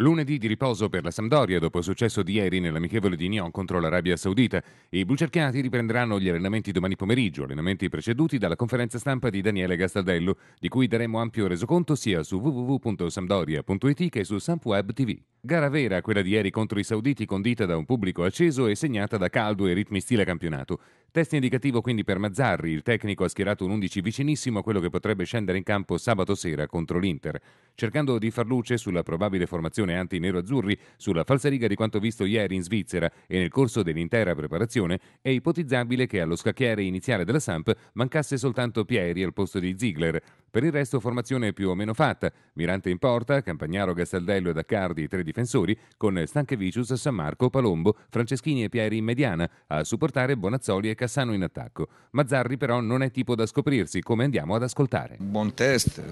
Lunedì di riposo per la Sampdoria dopo il successo di ieri nell'amichevole di Nyon contro l'Arabia Saudita. I blucerchiati riprenderanno gli allenamenti domani pomeriggio, allenamenti preceduti dalla conferenza stampa di Daniele Gastaldello, di cui daremo ampio resoconto sia su www.sampdoria.it che su Sampweb TV. Gara vera quella di ieri contro i sauditi condita da un pubblico acceso e segnata da caldo e ritmi stile campionato. Test indicativo quindi per Mazzarri, il tecnico ha schierato un 11 vicinissimo a quello che potrebbe scendere in campo sabato sera contro l'Inter, cercando di far luce sulla probabile formazione anti-nero-azzurri, sulla falsariga di quanto visto ieri in Svizzera e nel corso dell'intera preparazione, è ipotizzabile che allo scacchiere iniziale della Samp mancasse soltanto Pieri al posto di Ziegler. Per il resto formazione più o meno fatta, Mirante in porta, Campagnaro, Gastaldello e Daccardi tre difensori, con Stanchevicius, San Marco, Palombo, Franceschini e Pieri in mediana, a supportare Bonazzoli e Cassano in attacco. Mazzarri però non è tipo da scoprirsi, come andiamo ad ascoltare. Buon test, eh,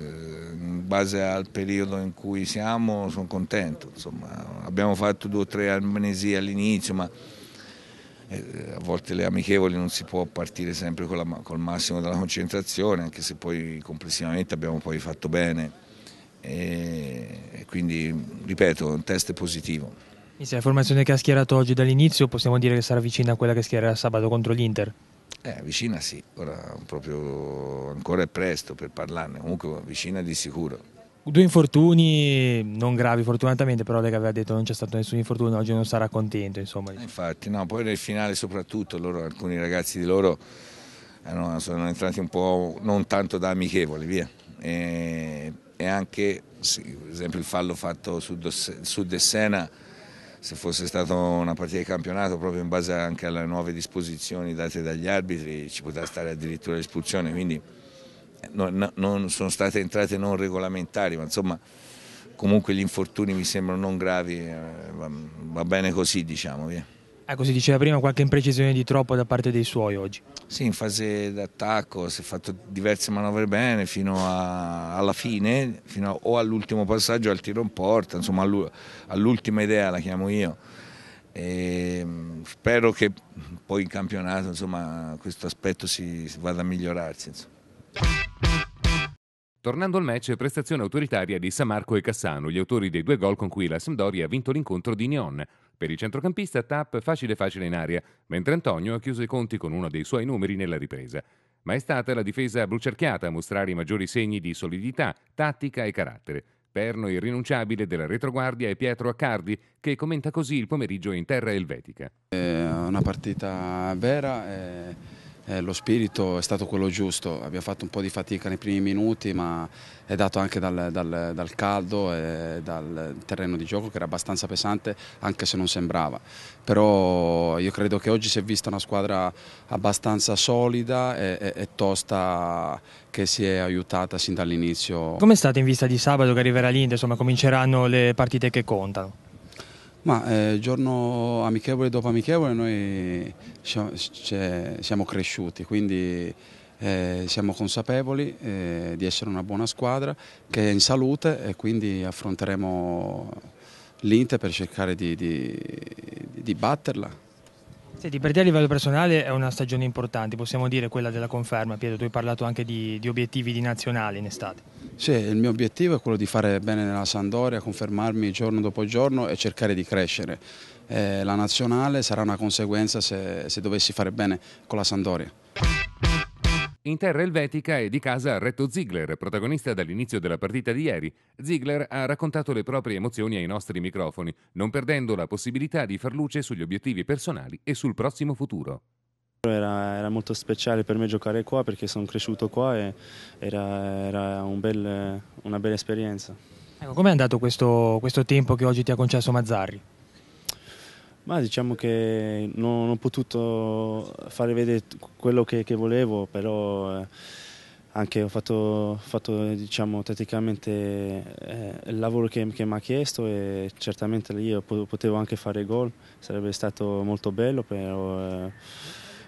in base al periodo in cui siamo sono contento, insomma abbiamo fatto due o tre amnesie all'inizio ma eh, a volte le amichevoli non si può partire sempre la, il massimo della concentrazione, anche se poi complessivamente abbiamo poi fatto bene. Eh, e quindi, ripeto, un test positivo. Se la formazione che ha schierato oggi dall'inizio possiamo dire che sarà vicina a quella che schiererà sabato contro l'Inter? Eh, vicina sì, ora proprio ancora è presto per parlarne, comunque vicina di sicuro. Due infortuni, non gravi fortunatamente, però Lega aveva detto non c'è stato nessun infortunio, oggi non sarà contento. Insomma. Eh, infatti, no, poi nel finale soprattutto loro, alcuni ragazzi di loro eh, sono entrati un po' non tanto da amichevoli, via. E, e anche, sì, per esempio, il fallo fatto su, su Dessena, se fosse stata una partita di campionato, proprio in base anche alle nuove disposizioni date dagli arbitri, ci poteva stare addirittura l'espulsione. Quindi non, non sono state entrate non regolamentari, ma insomma comunque gli infortuni mi sembrano non gravi, eh, va, bene così diciamo. Via. Ecco, si diceva prima qualche imprecisione di troppo da parte dei suoi oggi. Sì, in fase d'attacco si è fatto diverse manovre bene fino a, alla fine, fino a, o all'ultimo passaggio al tiro in porta, insomma all'ultima idea la chiamo io. E ehm, spero che poi in campionato insomma, questo aspetto si, si vada a migliorarsi. Insomma. Tornando al match, prestazione autoritaria di Samarco e Cassano, gli autori dei due gol con cui la Sampdoria ha vinto l'incontro di Nyon. Per il centrocampista, tap facile facile in aria, mentre Antonio ha chiuso i conti con uno dei suoi numeri nella ripresa. Ma è stata la difesa blucerchiata a mostrare i maggiori segni di solidità, tattica e carattere. Perno irrinunciabile della retroguardia è Pietro Accardi, che commenta così il pomeriggio in terra elvetica. È una partita vera. È eh, lo spirito è stato quello giusto, abbiamo fatto un po' di fatica nei primi minuti ma è dato anche dal, dal, dal caldo e dal terreno di gioco che era abbastanza pesante anche se non sembrava, però io credo che oggi si è vista una squadra abbastanza solida e, e, e tosta che si è aiutata sin dall'inizio. Come è stato in vista di sabato che arriverà l'Inter, insomma cominceranno le partite che contano? Ma eh, giorno amichevole dopo amichevole noi cioè, siamo cresciuti, quindi eh, siamo consapevoli eh, di essere una buona squadra che è in salute e quindi affronteremo l'Inter per cercare di, di, di batterla. Senti, per te a livello personale è una stagione importante, possiamo dire quella della conferma, Pietro, tu hai parlato anche di, di obiettivi di nazionale in estate. Sì, il mio obiettivo è quello di fare bene nella Sandoria, confermarmi giorno dopo giorno e cercare di crescere. Eh, la nazionale sarà una conseguenza se, se dovessi fare bene con la Sandoria. In terra elvetica è di casa Retto Ziegler, protagonista dall'inizio della partita di ieri. Ziegler ha raccontato le proprie emozioni ai nostri microfoni, non perdendo la possibilità di far luce sugli obiettivi personali e sul prossimo futuro. Era, era, molto speciale per me giocare qua perché sono cresciuto qua e era, era un bel, una bella esperienza. Ecco, è andato questo, questo tempo che oggi ti ha concesso Mazzarri? Ma diciamo che non ho potuto fare vedere quello che, che volevo, però eh, anche ho fatto, fatto diciamo, praticamente eh, il lavoro che, che mi ha chiesto e certamente io potevo anche fare gol, sarebbe stato molto bello, però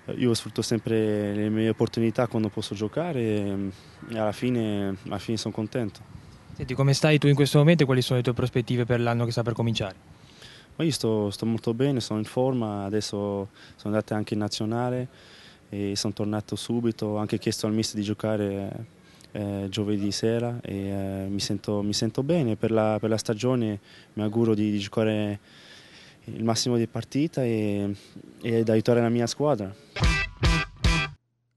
eh, io sfrutto sempre le mie opportunità quando posso giocare e, e mm, alla fine, alla fine sono contento. Senti, come stai tu in questo momento e quali sono le tue prospettive per l'anno che sta per cominciare? Ma io sto, sto, molto bene, sono in forma, adesso sono andato anche in nazionale e sono tornato subito, ho anche chiesto al mister di giocare eh, giovedì sera e eh, mi, sento, mi, sento, bene per la, per la stagione, mi auguro di, di, giocare il massimo di partita e, e di aiutare la mia squadra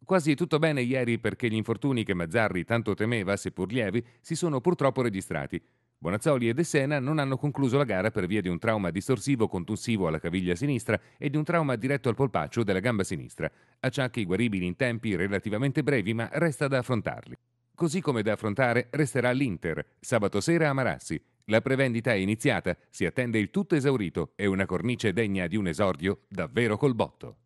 quasi tutto bene ieri perché gli infortuni che Mazzarri tanto temeva, seppur lievi, si sono purtroppo registrati. Bonazzoli e De Sena non hanno concluso la gara per via di un trauma distorsivo contunsivo alla caviglia sinistra e di un trauma diretto al polpaccio della gamba sinistra, acciacchi guaribili in tempi relativamente brevi ma resta da affrontarli. Così come da affrontare resterà l'Inter, sabato sera a Marassi. La prevendita è iniziata, si attende il tutto esaurito e una cornice degna di un esordio davvero col botto.